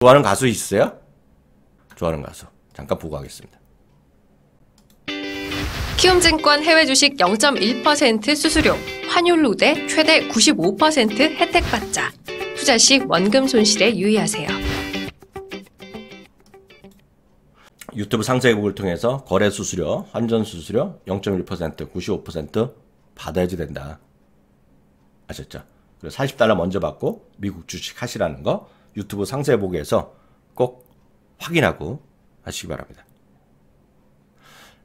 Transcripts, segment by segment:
좋아하는 가수 있어요? 좋아하는 가수 잠깐 보고 하겠습니다. 키움증권 해외 주식 0.1% 수수료, 환율 로대 최대 95% 혜택 받자. 투자 시 원금 손실에 유의하세요. 유튜브 상세 회복을 통해서 거래 수수료, 환전 수수료 0.1%, 95% 받아야지 된다. 아셨죠? 그리고 40달러 먼저 받고 미국 주식 하시라는 거 유튜브 상세 보기에서 꼭 확인하고 하시기 바랍니다.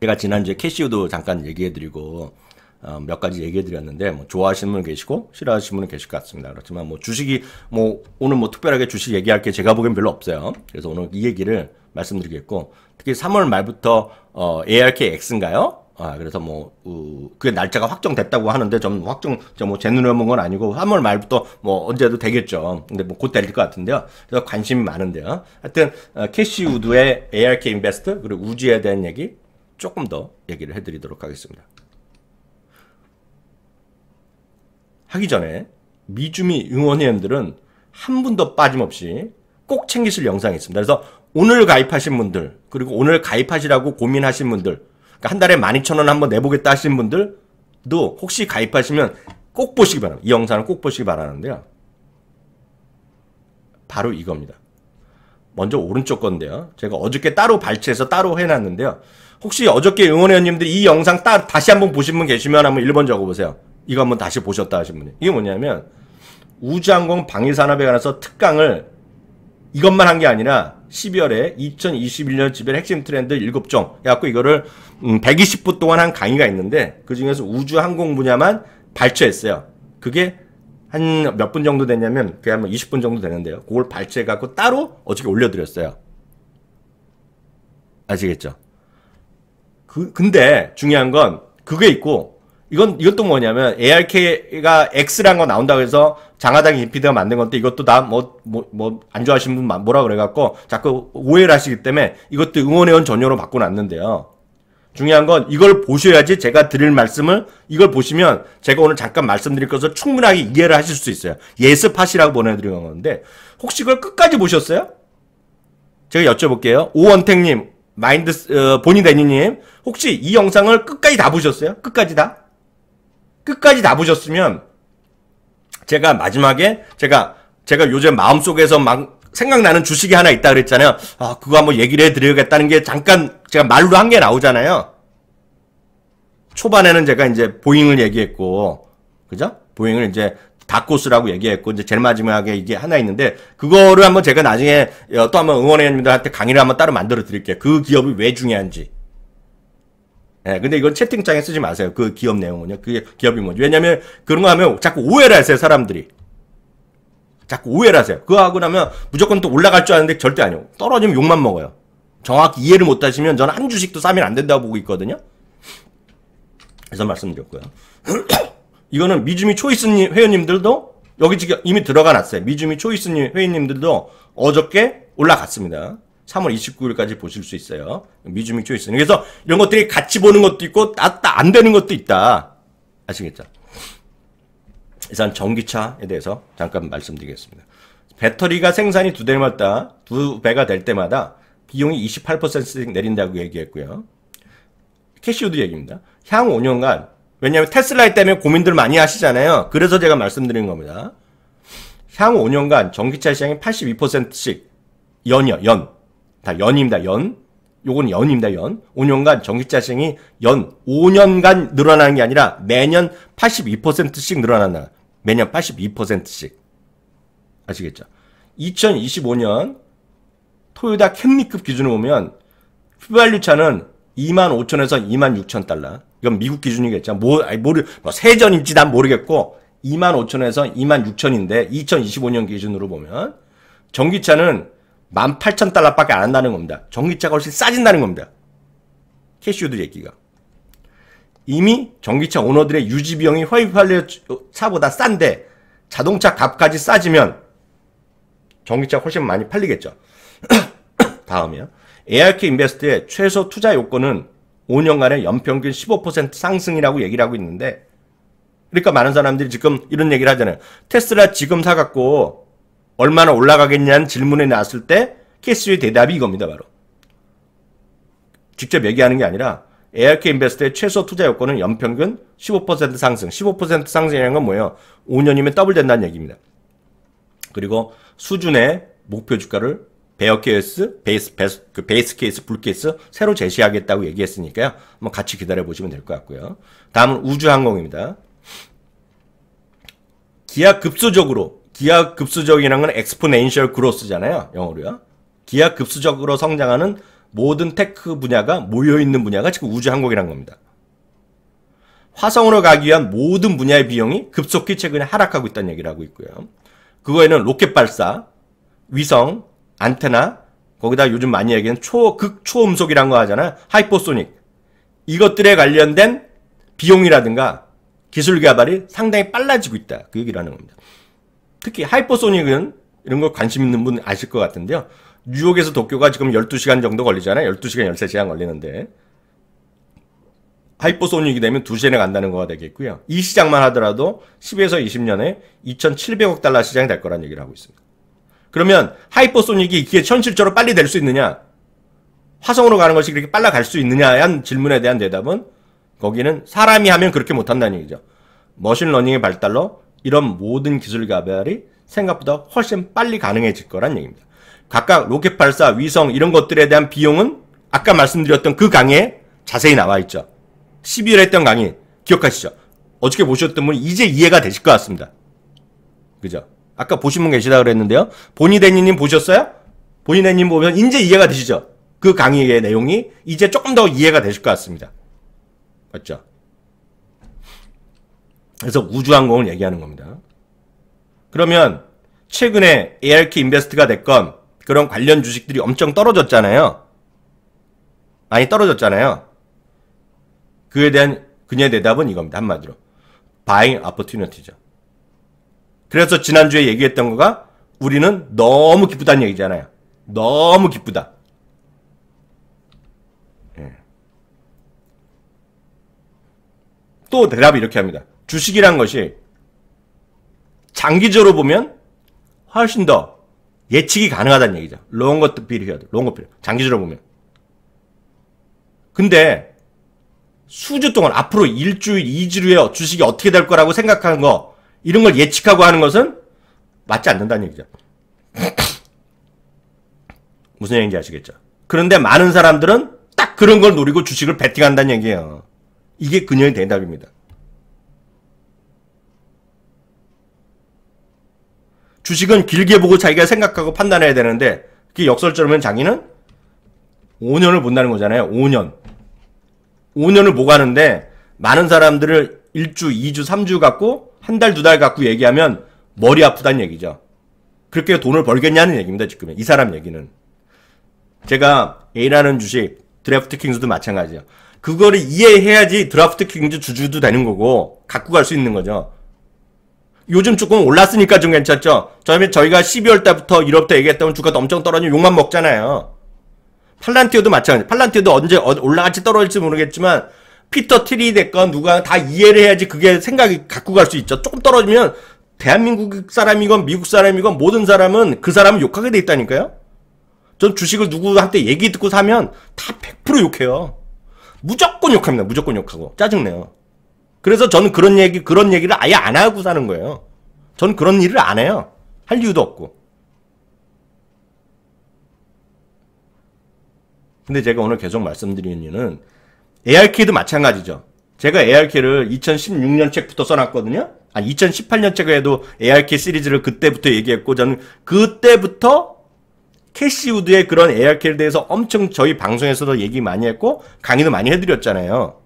제가 지난주에 캐시우도 잠깐 얘기해드리고 어, 몇 가지 얘기해드렸는데 뭐 좋아하시는 분 계시고 싫어하시는 분은 계실 것 같습니다. 그렇지만 뭐 주식이 뭐 오늘 뭐 특별하게 주식 얘기할 게 제가 보기엔 별로 없어요. 그래서 오늘 이 얘기를 말씀드리겠고 특히 3월 말부터 어, ARKX인가요? 아, 그래서 뭐, 어, 그게 날짜가 확정됐다고 하는데, 좀 확정, 좀 뭐, 제 눈에 본건 아니고, 3월 말부터 뭐, 언제도 되겠죠. 근데 뭐, 곧 될 것 같은데요. 그래서 관심이 많은데요. 하여튼, 어, 캐시 우드의 ARK 인베스트, 그리고 우주에 대한 얘기, 조금 더 얘기를 해드리도록 하겠습니다. 하기 전에, 미주미 응원위원들은 한 분도 빠짐없이 꼭 챙기실 영상이 있습니다. 그래서 오늘 가입하신 분들, 그리고 오늘 가입하시라고 고민하신 분들, 그러니까 한 달에 12,000원 한번 내보겠다 하신 분들도 혹시 가입하시면 꼭 보시기 바랍니다. 이 영상을 꼭 보시기 바라는데요. 바로 이겁니다. 먼저 오른쪽 건데요. 제가 어저께 따로 발췌해서 따로 해놨는데요. 혹시 어저께 응원회원님들이 이 영상 따, 다시 한번 보신 분 계시면 한번 1번 적어보세요. 이거 한번 다시 보셨다 하신 분이. 이게 뭐냐면 우주항공 방위산업에 관해서 특강을 이것만 한 게 아니라 12월에 2021년 지별 핵심 트렌드 7종 해갖고 이거를 120분 음, 동안 한 강의가 있는데 그 중에서 우주 항공 분야만 발췌했어요. 그게 한 몇 분 정도 됐냐면 그게 한 20분 뭐 정도 되는데요. 그걸 발췌해갖고 따로 어저께 올려드렸어요. 아시겠죠? 그 근데 중요한 건 그게 있고 이건 이것도 뭐냐면 ARK가 X란 거 나온다고 해서 장하당 인피드가 만든 건데 이것도 다뭐뭐뭐 안 좋아하시는 분 뭐라 그래갖고 자꾸 오해를 하시기 때문에 이것도 응원회원 전용으로 바꿔놨는데요. 중요한 건 이걸 보셔야지 제가 드릴 말씀을 이걸 보시면 제가 오늘 잠깐 말씀드릴 것을 충분하게 이해를 하실 수 있어요. 예습하시라고 보내드리는 건데 혹시 그걸 끝까지 보셨어요? 제가 여쭤볼게요. 오원택님, 마인드 어, 본인 대니님 혹시 이 영상을 끝까지 다 보셨어요? 끝까지 다? 끝까지 다 보셨으면 제가 마지막에 제가 제가 요즘 마음속에서 막 생각나는 주식이 하나 있다 그랬잖아요. 아, 그거 한번 얘기를 해드려야겠다는 게 잠깐 제가 말로 한 게 나오잖아요. 초반에는 제가 이제 보잉을 얘기했고, 그죠? 보잉을 이제 다코스라고 얘기했고, 이제 제일 마지막에 이게 하나 있는데, 그거를 한번 제가 나중에 어, 또 한번 응원회님들한테 강의를 한번 따로 만들어 드릴게요. 그 기업이 왜 중요한지. 예, 근데 이건 채팅창에 쓰지 마세요. 그 기업 내용은요. 그게 기업이 뭐지 왜냐면 그런 거 하면 자꾸 오해를 하세요, 사람들이. 자꾸 오해를 하세요. 그거 하고 나면 무조건 또 올라갈 줄 아는데 절대 아니에요 떨어지면 욕만 먹어요. 정확히 이해를 못 하시면 저는 한 주식도 싸면안 된다고 보고 있거든요. 그래서 말씀드렸고요. 이거는 미주미 초이스님 회원님들도 여기 지금 이미 들어가 놨어요. 미주미 초이스님 회원님들도 어저께 올라갔습니다. 3월 29일까지 보실 수 있어요. 미주믹 초이스. 그래서 이런 것들이 같이 보는 것도 있고 딱안 되는 것도 있다. 아시겠죠? 일단 전기차에 대해서 잠깐 말씀드리겠습니다. 배터리가 생산이 두 대마다 두 배가 될 때마다 비용이 28%씩 내린다고 얘기했고요. 캐시우드 얘기입니다. 향 5년간 왜냐하면 테슬라 때문에 고민들 많이 하시잖아요. 그래서 제가 말씀드린 겁니다. 향 5년간 전기차 시장이 82%씩 연이요 연다 연입니다. 연. 요건 연입니다. 연. 5년간 전기자생이연 5년간 늘어나는 게 아니라 매년 82%씩 늘어난다. 매년 82%씩. 아시겠죠? 2025년 토요다 캠리급 기준으로 보면 휘발유차는 2만 5천에서 2만 6천 달러. 이건 미국 기준이겠죠. 뭐, 아니, 모르, 뭐 세전인지 난 모르겠고 2만 5천에서 2만 6천인데 2025년 기준으로 보면 전기차는 18,000달러밖에 안 한다는 겁니다. 전기차가 훨씬 싸진다는 겁니다. 캐시우드 얘기가. 이미 전기차 오너들의 유지 비용이 화이발레 차보다 싼데 자동차 값까지 싸지면 전기차 훨씬 많이 팔리겠죠. 다음이요. ARK 인베스트의 최소 투자 요건은 5년간의 연평균 15% 상승이라고 얘기를 하고 있는데 그러니까 많은 사람들이 지금 이런 얘기를 하잖아요. 테슬라 지금 사갖고 얼마나 올라가겠냐는 질문에 나왔을 때케이스의 대답이 이겁니다. 바로. 직접 얘기하는 게 아니라 ARK 인베스트의 최소 투자 요건은 연평균 15% 상승. 15% 상승이라는 건 뭐예요? 5년이면 더블 된다는 얘기입니다. 그리고 수준의 목표 주가를 베어 케이스, 베이스, 베스, 그 베이스 케이스, 불 케이스 새로 제시하겠다고 얘기했으니까요. 한번 같이 기다려 보시면 될 것 같고요. 다음은 우주항공입니다. 기아 급소적으로 기하급수적이라는 건 엑스포넨셜 그로스잖아요. 영어로요. 기하급수적으로 성장하는 모든 테크 분야가 모여있는 분야가 지금 우주항공이란 겁니다. 화성으로 가기 위한 모든 분야의 비용이 급속히 최근에 하락하고 있다는 얘기를 하고 있고요. 그거에는 로켓 발사, 위성, 안테나, 거기다 요즘 많이 얘기하는 초극 초음속이란 거 하잖아요. 하이퍼소닉. 이것들에 관련된 비용이라든가 기술 개발이 상당히 빨라지고 있다. 그 얘기를 하는 겁니다. 특히 하이퍼소닉은 이런 거 관심 있는 분 아실 것 같은데요. 뉴욕에서 도쿄가 지금 12시간 정도 걸리잖아요. 12시간, 13시간 걸리는데. 하이퍼소닉이 되면 2시간에 간다는 거가 되겠고요. 이 시장만 하더라도 10에서 20년에 2,700억 달러 시장이 될 거란 얘기를 하고 있습니다. 그러면 하이퍼소닉이 이게 현실적으로 빨리 될 수 있느냐? 화성으로 가는 것이 그렇게 빨라 갈 수있느냐라는 질문에 대한 대답은 거기는 사람이 하면 그렇게 못한다는 얘기죠. 머신러닝의 발달로 이런 모든 기술 개발이 생각보다 훨씬 빨리 가능해질 거란 얘기입니다. 각각 로켓 발사, 위성 이런 것들에 대한 비용은 아까 말씀드렸던 그 강의에 자세히 나와 있죠. 12월 했던 강의 기억하시죠? 어저께 보셨던 분이 이제 이해가 되실 것 같습니다. 그죠? 아까 보신 분 계시다 그랬는데요. 본니데니님 보셨어요? 본니데니님 보면 이제 이해가 되시죠? 그 강의의 내용이 이제 조금 더 이해가 되실 것 같습니다. 맞죠? 그래서 우주항공을 얘기하는 겁니다. 그러면 최근에 ARK 인베스트가 됐건 그런 관련 주식들이 엄청 떨어졌잖아요. 많이 떨어졌잖아요. 그에 대한 그녀의 대답은 이겁니다. 한마디로. buying opportunity죠. 그래서 지난주에 얘기했던 거가 우리는 너무 기쁘다는 얘기잖아요. 너무 기쁘다. 예. 또 대답이 이렇게 합니다. 주식이란 것이 장기적으로 보면 훨씬 더 예측이 가능하다는 얘기죠. 롱거 피리어드, 롱거 피리 장기적으로 보면. 근데 수주 동안 앞으로 일주일, 이주 후에 주식이 어떻게 될 거라고 생각하는 거 이런 걸 예측하고 하는 것은 맞지 않는다는 얘기죠. 무슨 얘기인지 아시겠죠? 그런데 많은 사람들은 딱 그런 걸 노리고 주식을 베팅한다는 얘기예요. 이게 그녀의 대답입니다. 주식은 길게 보고 자기가 생각하고 판단해야 되는데 그게 역설적이면 장인은 5년을 본다는 거잖아요. 5년. 5년을 보가는데 많은 사람들을 1주, 2주, 3주 갖고 한 달, 두 달 갖고 얘기하면 머리 아프다는 얘기죠. 그렇게 돈을 벌겠냐는 얘기입니다. 지금 이 사람 얘기는. 제가 A라는 주식 드래프트 킹즈도 마찬가지예요. 그거를 이해해야지 드래프트 킹즈 주주도 되는 거고 갖고 갈 수 있는 거죠. 요즘 조금 올랐으니까 좀 괜찮죠? 저희 저희가 12월 달부터 1월 부터얘기했다면 주가도 엄청 떨어지면 욕만 먹잖아요. 팔란티오도 마찬가지. 팔란티오도 언제 어, 올라갈지 떨어질지 모르겠지만 피터 트리 됐건 누가 다 이해를 해야지 그게 생각이 갖고 갈 수 있죠. 조금 떨어지면 대한민국 사람이건 미국 사람이건 모든 사람은 그 사람을 욕하게 돼 있다니까요. 전 주식을 누구한테 얘기 듣고 사면 다 100% 욕해요. 무조건 욕합니다. 무조건 욕하고 짜증내요. 그래서 저는 그런 얘기 그런 얘기를 아예 안 하고 사는 거예요. 저는 그런 일을 안 해요. 할 이유도 없고. 근데 제가 오늘 계속 말씀드리는 이유는 ARK도 마찬가지죠. 제가 ARK를 2016년 책부터 써놨거든요. 아 2018년 책에도 ARK 시리즈를 그때부터 얘기했고 저는 그때부터 캐시우드의 그런 ARK에 대해서 엄청 저희 방송에서도 얘기 많이 했고 강의도 많이 해드렸잖아요.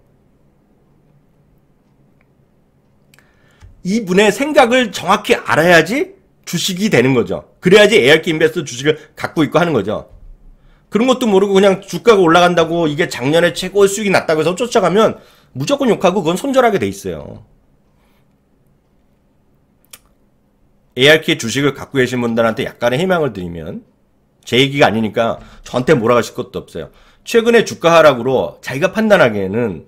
이분의 생각을 정확히 알아야지 주식이 되는 거죠. 그래야지 ARK 인베스트 주식을 갖고 있고 하는 거죠. 그런 것도 모르고 그냥 주가가 올라간다고 이게 작년에 최고의 수익이 났다고 해서 쫓아가면 무조건 욕하고 그건 손절하게 돼 있어요. ARK 주식을 갖고 계신 분들한테 약간의 희망을 드리면 제 얘기가 아니니까 저한테 몰아가실 것도 없어요. 최근에 주가 하락으로 자기가 판단하기에는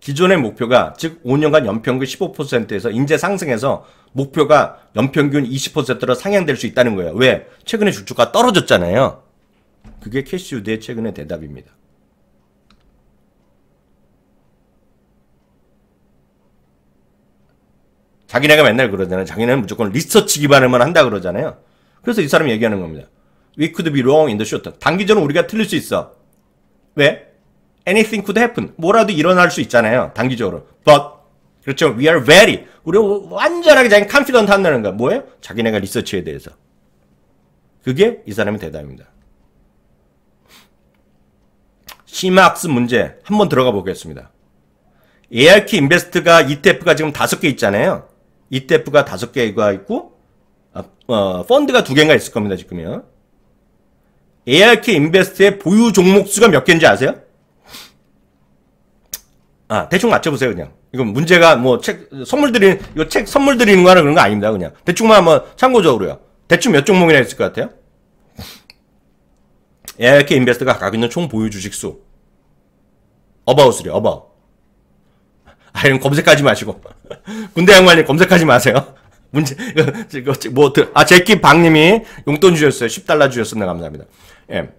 기존의 목표가 즉 5년간 연평균 15%에서 인재 상승해서 목표가 연평균 20%로 상향될 수 있다는 거예요. 왜? 최근에 주주가 떨어졌잖아요. 그게 캐시 우드의 최근의 대답입니다. 자기네가 맨날 그러잖아요. 자기네는 무조건 리서치 기반에만 한다 그러잖아요. 그래서 이 사람이 얘기하는 겁니다. We could be wrong in the short 단기적으로 우리가 틀릴 수 있어. 왜? anything could happen. 뭐라도 일어날 수 있잖아요. 단기적으로. but 그렇죠. we are very 우리 완전하게 자기 c o 컨피던트 한다는 거야. 뭐예요? 자기네가 리서치에 대해서. 그게 이 사람의 대답입니다. 심학스 문제 한번 들어가 보겠습니다. ARK 인베스트가 ETF가 지금 다섯 개 있잖아요. ETF가 다섯 개가 있고 아, 어, 펀드가 두 개가 있을 겁니다. 지금요. ARK 인베스트의 보유 종목 수가 몇 개인지 아세요? 아, 대충 맞춰보세요, 그냥. 이건 문제가 뭐 책, 선물 드리는, 이거 책 선물 드리는 거나 그런 거 아닙니다, 그냥. 대충만 한번 뭐 참고적으로요. 대충 몇 종목이나 있을것 같아요? 에어케 인베스트가 갖고 있는 총 보유 주식 수. 어바웃이래, 어바웃. 아, 이런 검색하지 마시고. 군대 양반님 검색하지 마세요. 문제, 이거, 이거, 뭐, 아, 제끼 박님이 용돈 주셨어요. 10달러 주셨습니다. 감사합니다. 예.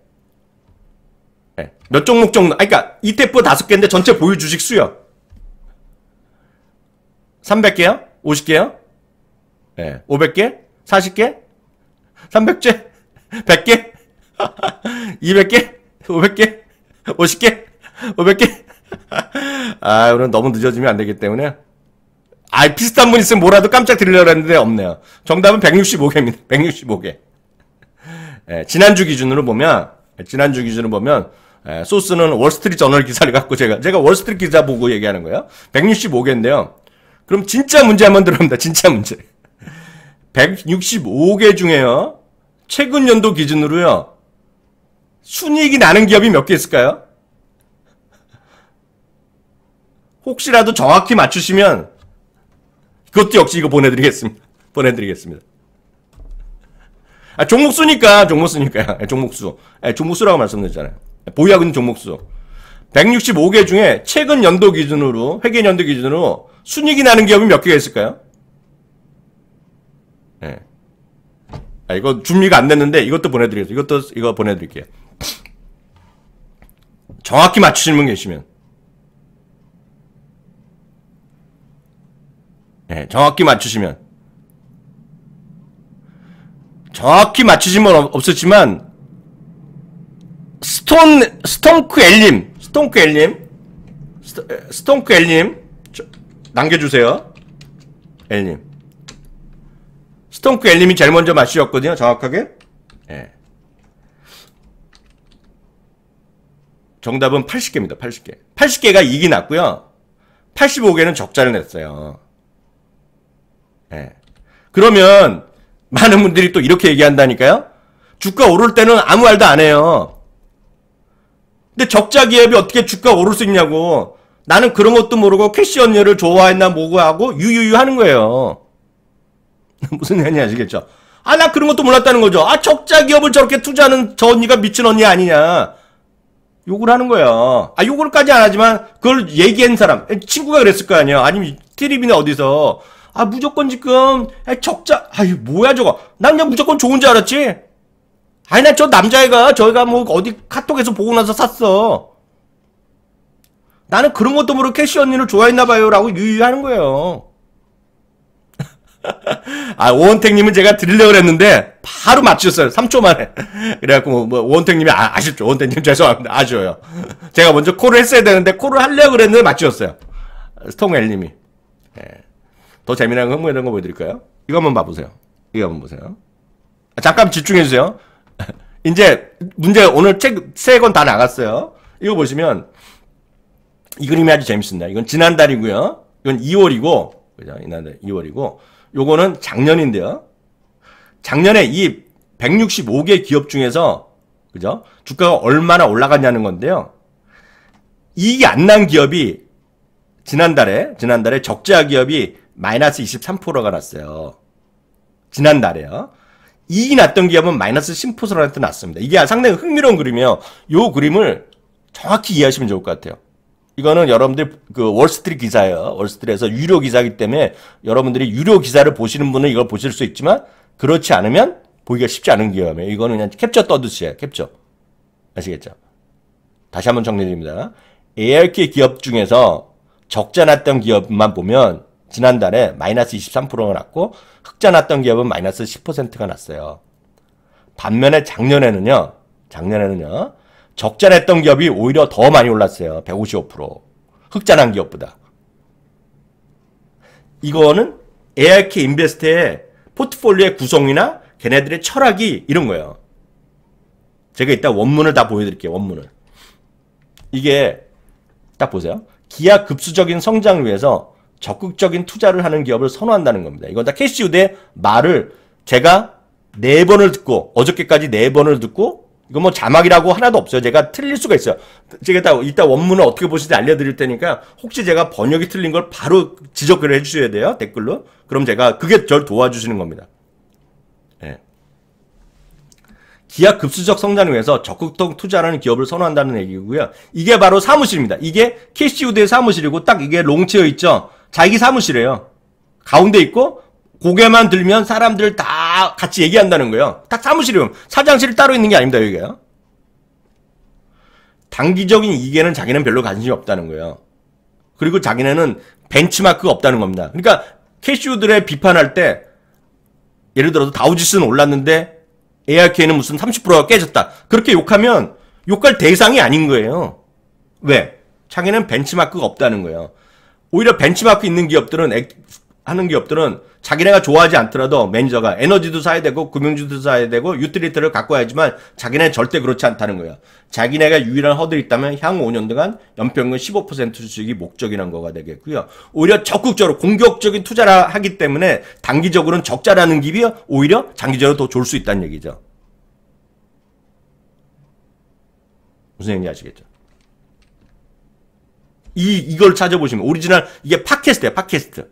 몇 종목 정도 아 그러니까 ETF 뭐 다섯 개인데 전체 보유 주식 수요 300개요? 50개요? 네. 500개? 40개? 300개? 100개? 200개? 500개? 50개? 500개? 아, 오늘 너무 늦어지면 안 되기 때문에. 아, 비슷한 분 있으면 뭐라도 깜짝 드리려고 했는데 없네요. 정답은 165개입니다. 165개. 예, 지난주 기준으로 보면, 예, 지난주 기준으로 보면, 에, 예, 소스는 월스트리트 저널 기사를 갖고 제가 제가 월스트리트 기사 보고 얘기하는 거예요. 165개인데요. 그럼 진짜 문제 한번 들어봅니다 진짜 문제. 165개 중에요. 최근 연도 기준으로요. 순이익이 나는 기업이 몇 개 있을까요? 혹시라도 정확히 맞추시면 그것도 역시 이거 보내드리겠습니다. 보내드리겠습니다. 아, 종목 수니까 종목 수니까 예, 종목 수 예, 종목 수라고 말씀드렸잖아요. 보유하고 있는 종목수 165개 중에 최근 연도 기준으로 회계 연도 기준으로 순익이 나는 기업이 몇 개가 있을까요? 예. 네. 아, 이거 준비가 안 됐는데 이것도 보내드리겠습니 이것도 이거 보내드릴게요. 정확히 맞추시는 분 계시면 네, 정확히 맞추시면 정확히 맞추신 분 없었지만 스톤 스톤크 엘님 스톤크 엘님 스톤크 엘님 남겨주세요 엘님 스톤크 엘님이 제일 먼저 마시셨거든요 정확하게 예. 정답은 80개입니다 80개 80개가 이기 났고요 85개는 적자를 냈어요 예. 그러면 많은 분들이 또 이렇게 얘기한다니까요 주가 오를 때는 아무 말도 안 해요 근데 적자 기업이 어떻게 주가 오를 수 있냐고. 나는 그런 것도 모르고 캐시언니를 좋아했나 뭐고 하고 유유유 하는 거예요. 무슨 얘기인 아시겠죠? 아, 나 그런 것도 몰랐다는 거죠. 아, 적자 기업을 저렇게 투자하는 저 언니가 미친 언니 아니냐. 욕을 하는 거예요. 아, 욕을까지 안 하지만 그걸 얘기한 사람, 친구가 그랬을 거 아니에요. 아니면 티리비나 어디서. 아, 무조건 지금 적자, 아유, 뭐야 저거. 난 그냥 무조건 좋은 줄 알았지. 아니 난 저 남자애가 저희가 뭐 어디 카톡에서 보고 나서 샀어 나는 그런 것도 모르고 캐시 언니를 좋아했나봐요 라고 유유하는 거예요 아 오원택님은 제가 드리려고 했는데 바로 맞추셨어요 3초 만에 그래갖고 뭐, 뭐, 오원택님이 아, 아쉽죠 오원택님 죄송합니다 아쉬워요 제가 먼저 콜을 했어야 되는데 콜을 하려고 했는데 맞추셨어요 스톰엘님이 예. 더 재미난 흥분이런 거 보여드릴까요? 이거 한번 봐보세요 이거 한번 보세요 아, 잠깐 집중해주세요 이제 문제 오늘 책 세 권 다 나갔어요. 이거 보시면 이 그림이 아주 재밌습니다. 이건 지난달이고요. 이건 2월이고 그죠? 이날 2월이고 요거는 작년인데요. 작년에 이 165개 기업 중에서 그죠? 주가가 얼마나 올라갔냐는 건데요. 이익이 안 난 기업이 지난달에 지난달에 적자 기업이 마이너스 23%가 났어요. 지난달에요. 이익이 났던 기업은 마이너스 심포 10%한테 났습니다. 이게 상당히 흥미로운 그림이에요. 요 그림을 정확히 이해하시면 좋을 것 같아요. 이거는 여러분들 그월스트리 기사예요. 월스트리에서 유료 기사이기 때문에 여러분들이 유료 기사를 보시는 분은 이걸 보실 수 있지만 그렇지 않으면 보기가 쉽지 않은 기업이에요. 이거는 그냥 캡처 떠듯이에요. 캡처. 아시겠죠? 다시 한 번 정리드립니다. ARK 기업 중에서 적자 났던 기업만 보면 지난달에 마이너스 23%가 났고 흑자 났던 기업은 마이너스 10%가 났어요. 반면에 작년에는요. 작년에는요. 적자 냈던 기업이 오히려 더 많이 올랐어요. 155%. 흑자 난 기업보다. 이거는 ARK 인베스트의 포트폴리오의 구성이나 걔네들의 철학이 이런 거예요. 제가 이따 원문을 다 보여드릴게요. 원문을. 이게 딱 보세요. 기하 급수적인 성장을 위해서 적극적인 투자를 하는 기업을 선호한다는 겁니다. 이건 다 캐시 우드의 말을 제가 네 번을 듣고 어저께까지 네 번을 듣고 이거 뭐 자막이라고 하나도 없어요. 제가 틀릴 수가 있어요. 제가 다 일단 원문을 어떻게 보시지 알려드릴 테니까 혹시 제가 번역이 틀린 걸 바로 지적을 해주셔야 돼요. 댓글로. 그럼 제가 그게 절 도와주시는 겁니다. 네. 예. 기하 급수적 성장을 위해서 적극적 투자하는 기업을 선호한다는 얘기고요. 이게 바로 사무실입니다. 이게 캐시우드의 사무실이고 딱 이게 롱치어 있죠. 자기 사무실이에요. 가운데 있고 고개만 들면 사람들 다 같이 얘기한다는 거예요. 딱 사무실이면 사장실이 따로 있는 게 아닙니다. 여기가요. 단기적인 이익에는 자기는 별로 관심이 없다는 거예요. 그리고 자기네는 벤치마크가 없다는 겁니다. 그러니까 캐슈들의 비판할 때 예를 들어서 다우지수는 올랐는데 ARK는 무슨 30%가 깨졌다. 그렇게 욕하면 욕할 대상이 아닌 거예요. 왜? 자기는 벤치마크가 없다는 거예요. 오히려 벤치마크 있는 기업들은 액, 하는 기업들은 자기네가 좋아하지 않더라도 매니저가 에너지도 사야 되고 금융주도 사야 되고 유틸리티를 갖고 와야지만 자기네 절대 그렇지 않다는 거야. 자기네가 유일한 허들이 있다면 향후 5년 동안 연평균 15% 수익이 목적이라는 거가 되겠고요. 오히려 적극적으로 공격적인 투자를 하기 때문에 단기적으로는 적자라는 기이 오히려 장기적으로 더 좋을 수 있다는 얘기죠. 무슨 얘기인 아시겠죠? 이, 이걸 찾아보시면, 오리지널, 이게 팟캐스트예요, 팟캐스트.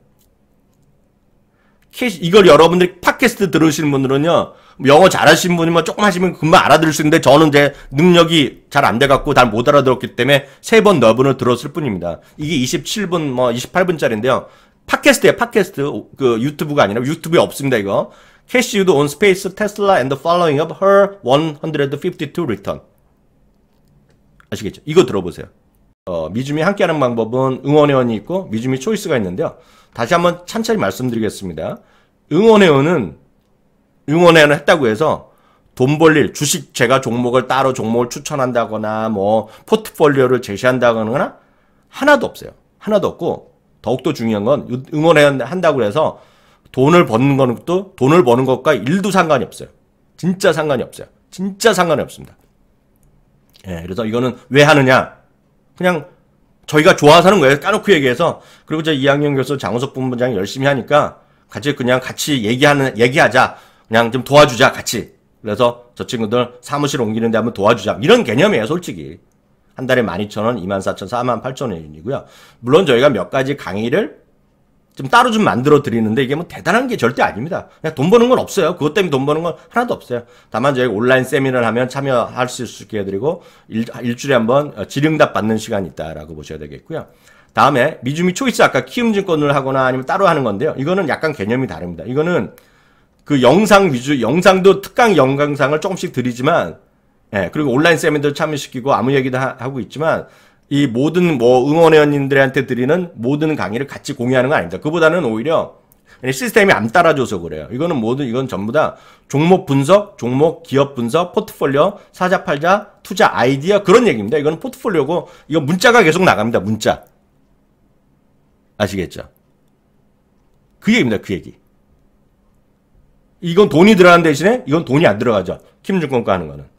이걸 여러분들이 팟캐스트 들으시는 분들은요, 영어 잘하시는 분이면 조금 하시면 금방 알아들을 수 있는데, 저는 제 능력이 잘 안 돼갖고, 잘 못 알아들었기 때문에, 세 번, 네 번을 들었을 뿐입니다. 이게 27분, 뭐, 28분짜리인데요. 팟캐스트예요, 팟캐스트. 그, 유튜브가 아니라, 유튜브에 없습니다, 이거. 캐시유 h 온 스페이스 테슬라 a 더 팔로잉 업헐 a and t 152 리턴. 아시겠죠? 이거 들어보세요. 어, 미주미 함께하는 방법은 응원회원이 있고 미주미 초이스가 있는데요. 다시 한번 천천히 말씀드리겠습니다. 응원회원은 응원회원을 했다고 해서 돈벌릴 주식 제가 종목을 따로 종목을 추천한다거나 뭐 포트폴리오를 제시한다거나 하나도 없어요. 하나도 없고 더욱더 중요한 건 응원회원 한다고 해서 돈을 버는 것도 돈을 버는 것과 일도 상관이 없어요. 진짜 상관이 없어요. 진짜 상관이 없습니다. 예, 그래서 이거는 왜 하느냐? 그냥 저희가 좋아서 하는 거예요. 까놓고 얘기해서. 그리고 저 이학년 교수 장우석 본부장이 열심히 하니까 같이 그냥 같이 얘기하는, 얘기하자. 그냥 좀 도와주자, 같이. 그래서 저 친구들 사무실 옮기는데 한번 도와주자. 이런 개념이에요, 솔직히. 한 달에 12,000원, 24,000원, 48,000원이고요. 물론 저희가 몇 가지 강의를 좀 따로 좀 만들어 드리는데 이게 뭐 대단한 게 절대 아닙니다. 그냥 돈 버는 건 없어요. 그것 때문에 돈 버는 건 하나도 없어요. 다만 저희 온라인 세미나를 하면 참여할 수 있게 해드리고 일, 일주일에 한번 어, 질의응답 받는 시간이 있다라고 보셔야 되겠고요. 다음에 미주미 초이스 아까 키움증권을 하거나 아니면 따로 하는 건데요. 이거는 약간 개념이 다릅니다. 이거는 그 영상 위주, 영상도 특강 영상상을 조금씩 드리지만, 예, 그리고 온라인 세미나도 참여시키고 아무 얘기도 하, 고 있지만 이 모든 뭐 응원회원님들한테 드리는 모든 강의를 같이 공유하는 건 아닙니다. 그보다는 오히려 시스템이 안 따라줘서 그래요. 이거는 모든 이건 전부 다 종목 분석, 종목 기업 분석, 포트폴리오, 사자 팔자, 투자 아이디어 그런 얘기입니다. 이거는 포트폴리오고 이거 문자가 계속 나갑니다. 문자 아시겠죠? 그 얘기입니다. 그 얘기. 이건 돈이 들어가는 대신에 이건 돈이 안 들어가죠. 김준권과 하는 거는.